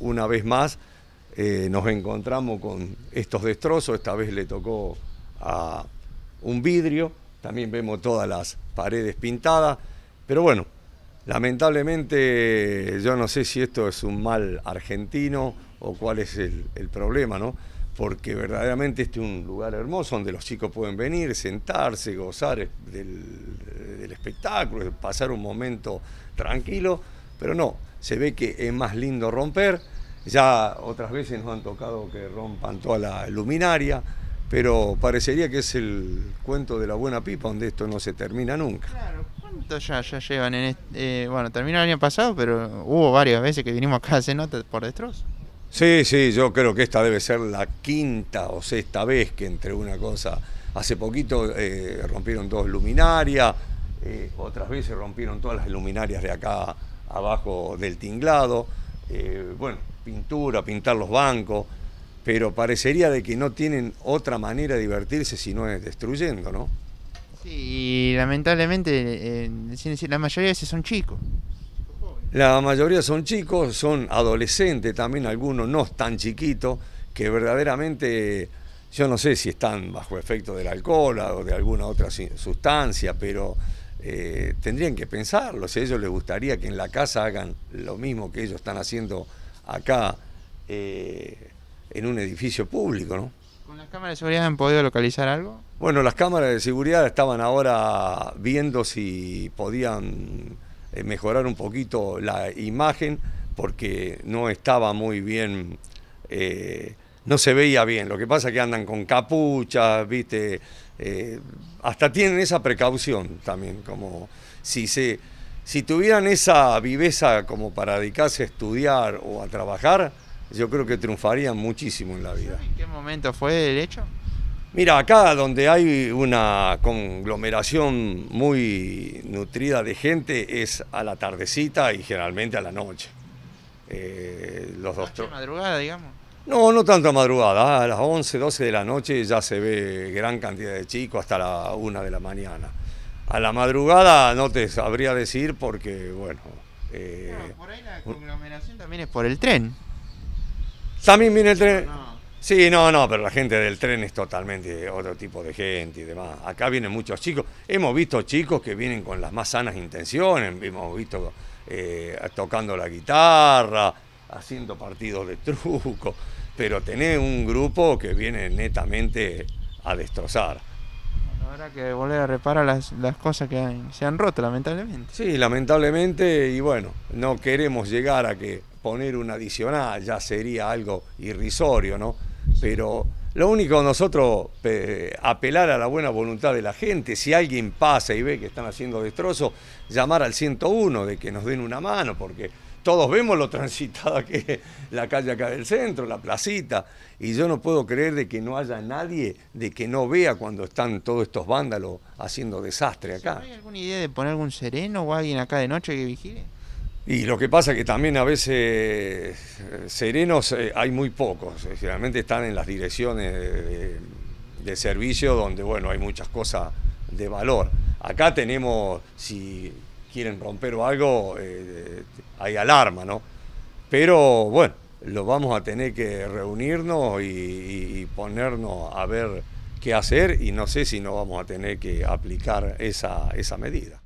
una vez más eh, nos encontramos con estos destrozos, esta vez le tocó a un vidrio, también vemos todas las paredes pintadas, pero bueno, lamentablemente yo no sé si esto es un mal argentino o cuál es el, problema, ¿no? Porque verdaderamente este es un lugar hermoso donde los chicos pueden venir, sentarse, gozar del espectáculo, pasar un momento tranquilo pero no, se ve que es más lindo romper. Ya otras veces nos han tocado que rompan toda la luminaria, pero parecería que es el cuento de la buena pipa, donde esto no se termina nunca. Claro, ¿cuánto ya, llevan en este, Bueno, terminó el año pasado, pero hubo varias veces que vinimos acá a hacer notas por destrozo. Sí, sí, yo creo que esta debe ser la quinta o sexta vez que entre una cosa. Hace poquito eh, rompieron dos luminarias, eh, otras veces rompieron todas las luminarias de acá abajo del tinglado, eh, bueno, pintura, pintar los bancos, pero parecería de que no tienen otra manera de divertirse si no es destruyendo, ¿no? Sí, y lamentablemente la mayoría de esos son chicos. La mayoría son chicos, son adolescentes también, algunos no tan chiquitos, que verdaderamente yo no sé si están bajo efecto del alcohol o de alguna otra sustancia, pero eh, tendrían que pensarlo, si a ellos les gustaría que en la casa hagan lo mismo que ellos están haciendo acá eh, en un edificio público, ¿no? ¿Con las cámaras de seguridad han podido localizar algo? Bueno, las cámaras de seguridad estaban ahora viendo si podían eh, mejorar un poquito la imagen porque no estaba muy bien no se veía bien. Lo que pasa es que andan con capuchas, viste, eh, hasta tienen esa precaución también, como si se. Si tuvieran esa viveza como para dedicarse a estudiar o a trabajar, yo creo que triunfarían muchísimo en la vida. ¿En qué momento fue el hecho? Mira, acá donde hay una conglomeración muy nutrida de gente es a la tardecita y generalmente a la noche. Eh, los dos. madrugada, digamos. No, no tanto a madrugada, a las 11, 12 de la noche ya se ve gran cantidad de chicos hasta la 1 de la mañana. A la madrugada no te sabría decir porque, bueno... Eh, por ahí la conglomeración también es por el tren. También viene el tren. Sí, no, no, pero la gente del tren es totalmente otro tipo de gente y demás. Acá vienen muchos chicos. Hemos visto chicos que vienen con las más sanas intenciones, hemos visto eh, tocando la guitarra, haciendo partidos de truco, pero tenés un grupo que viene netamente a destrozar. Bueno, habrá que volver a reparar las, cosas que se han roto, lamentablemente. Sí, lamentablemente, y bueno, no queremos llegar a que poner un adicional ya sería algo irrisorio, ¿no? Pero lo único nosotros apelar a la buena voluntad de la gente, si alguien pasa y ve que están haciendo destrozos, llamar al 101 de que nos den una mano, porque todos vemos lo transitada que es la calle acá del centro, la placita, y yo no puedo creer de que no haya nadie de que no vea cuando están todos estos vándalos haciendo desastre acá. ¿Hay alguna idea de poner algún sereno o alguien acá de noche que vigile? Y lo que pasa es que también a veces eh, serenos eh, hay muy pocos, eh, generalmente están en las direcciones de, servicio donde bueno hay muchas cosas de valor. Acá tenemos, si quieren romper o algo, eh, hay alarma, ¿no? Pero bueno, lo vamos a tener que reunirnos y, ponernos a ver qué hacer y no sé si no vamos a tener que aplicar esa medida.